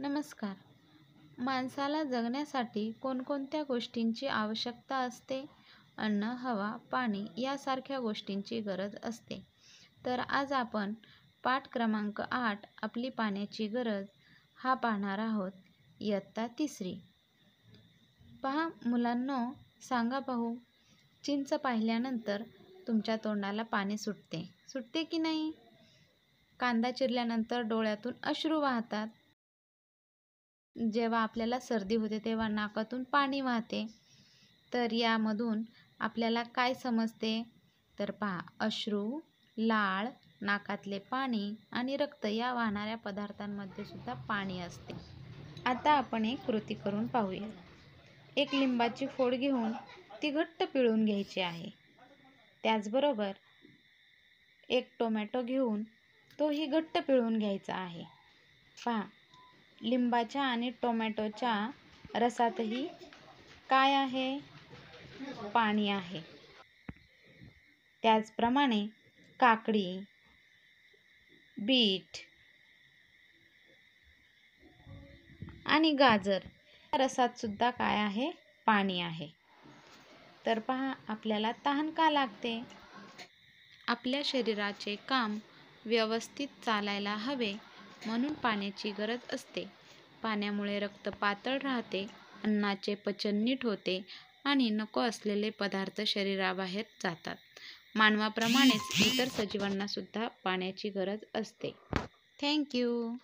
नमस्कार माणसाला जगण्यासाठी कोणकोणत्या गोष्टींची आवश्यकता असते अन्न हवा पाणी यासारख्या गोष्टींची गरज असते तर आज आपण पाठ क्रमांक आठ आपली पाण्याची गरज हा पाहणार आहोत इयत्ता तिसरी पहा मुलांनो सांगा पाहू चिंच पाहिल्यानंतर तुमच्या तोंडाला पाणी सुटते सुटते की नाही कांदा चिरल्यानंतर डोळ्यातून अश्रू वाहतात जेव्हा आपल्याला सर्दी होते तेव्हा नाकातून पाणी वाहते तर यामधून आपल्याला काय समजते तर पहा अश्रू लाळ नाकातले पाणी आणि रक्त या वाहणाऱ्या पदार्थांमध्ये सुद्धा पाणी असते आता आपण एक कृती करून पाहूया एक लिंबाची फोड घेऊन ती घट्ट पिळून घ्यायची आहे त्याचबरोबर एक टोमॅटो घेऊन तोही घट्ट पिळून घ्यायचा आहे पहा लिंबाच्या आणि टोमॅटोच्या रसातही काय आहे पाणी आहे त्याचप्रमाणे काकडी बीट आणि गाजर रसात सुद्धा काय आहे पाणी आहे तर पहा आपल्याला तहान का लागते आपल्या शरीराचे काम व्यवस्थित चालायला हवे म्हणून पाण्याची गरज असते पाण्यामुळे रक्त पातळ राहते अन्नाचे पचन नीट होते आणि नको असलेले पदार्थ शरीराबाहेर जातात मानवाप्रमाणेच इतर सजीवांनासुद्धा पाण्याची गरज असते थँक्यू